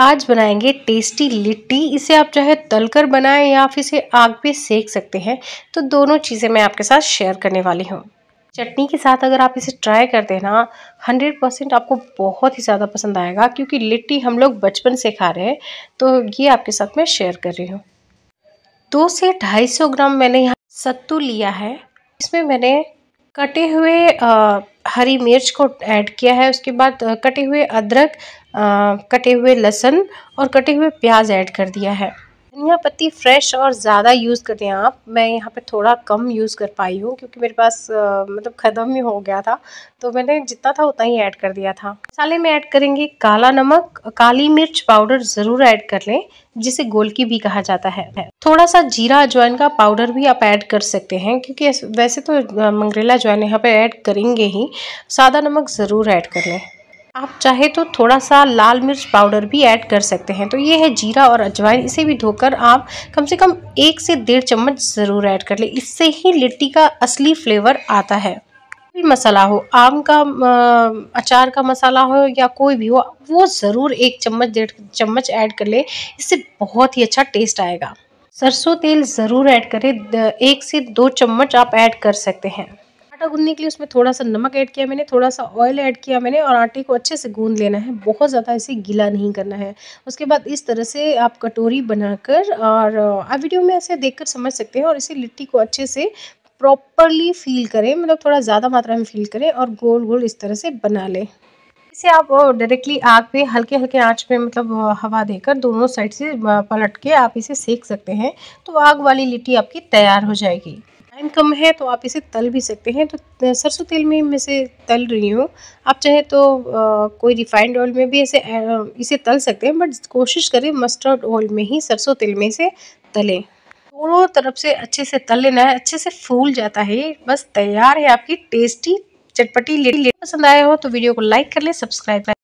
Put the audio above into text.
आज बनाएंगे टेस्टी लिट्टी इसे आप चाहे तलकर बनाएं या फिर इसे आग पे सेक सकते हैं तो दोनों चीज़ें मैं आपके साथ शेयर करने वाली हूँ चटनी के साथ अगर आप इसे ट्राई करते हैं ना हंड्रेड परसेंट आपको बहुत ही ज़्यादा पसंद आएगा क्योंकि लिट्टी हम लोग बचपन से खा रहे हैं तो ये आपके साथ मैं शेयर कर रही हूँ दो से ढाई सौ ग्राम मैंने यहाँ सत्तू लिया है इसमें मैंने कटे हुए आ, हरी मिर्च को ऐड किया है उसके बाद कटे हुए अदरक कटे हुए लहसुन और कटे हुए प्याज ऐड कर दिया है धनिया पत्ती फ्रेश और ज़्यादा यूज़ करते हैं आप मैं यहाँ पे थोड़ा कम यूज़ कर पाई हूँ क्योंकि मेरे पास आ, मतलब ख़त्म ही हो गया था तो मैंने जितना था उतना ही ऐड कर दिया था मसाले में ऐड करेंगे काला नमक काली मिर्च पाउडर ज़रूर ऐड कर लें जिसे गोलकी भी कहा जाता है थोड़ा सा जीरा अजवाइन का पाउडर भी आप ऐड कर सकते हैं क्योंकि वैसे तो मंगरेला अजवाइन यहाँ पर ऐड करेंगे ही सादा नमक ज़रूर ऐड कर लें आप चाहे तो थोड़ा सा लाल मिर्च पाउडर भी ऐड कर सकते हैं तो ये है जीरा और अजवाइन इसे भी धोकर आप कम से कम एक से डेढ़ चम्मच ज़रूर ऐड कर लें इससे ही लिट्टी का असली फ्लेवर आता है भी मसाला हो आम का अचार का मसाला हो या कोई भी हो वो ज़रूर एक चम्मच डेढ़ चम्मच ऐड कर ले इससे बहुत ही अच्छा टेस्ट आएगा सरसों तेल ज़रूर ऐड करें एक से दो चम्मच आप ऐड कर सकते हैं आटा गूंदने के लिए उसमें थोड़ा सा नमक ऐड किया मैंने थोड़ा सा ऑयल ऐड किया मैंने और आटे को अच्छे से गूंद लेना है बहुत ज़्यादा इसे गीला नहीं करना है उसके बाद इस तरह से आप कटोरी बनाकर और आप वीडियो में ऐसे देखकर समझ सकते हैं और इसे लिट्टी को अच्छे से प्रॉपरली फील करें मतलब थोड़ा ज़्यादा मात्रा में फील करें और गोल गोल इस तरह से बना लें इसे आप डायरेक्टली आग पे हल्के हल्के आंच पे मतलब हवा देकर दोनों साइड से पलट के आप इसे सेक सकते हैं तो आग वाली लिट्टी आपकी तैयार हो जाएगी टाइम कम है तो आप इसे तल भी सकते हैं तो सरसों तेल में मैं इसे तल रही हूँ आप चाहे तो आ, कोई रिफाइंड ऑयल में भी इसे इसे तल सकते हैं बट कोशिश करें मस्टर्ड ऑयल में ही सरसों तेल में इसे तलें दोनों तरफ से अच्छे से तल लेना है अच्छे से फूल जाता है बस तैयार है आपकी टेस्टी चटपटी लेटी पसंद आया हो तो वीडियो को लाइक कर लें सब्सक्राइब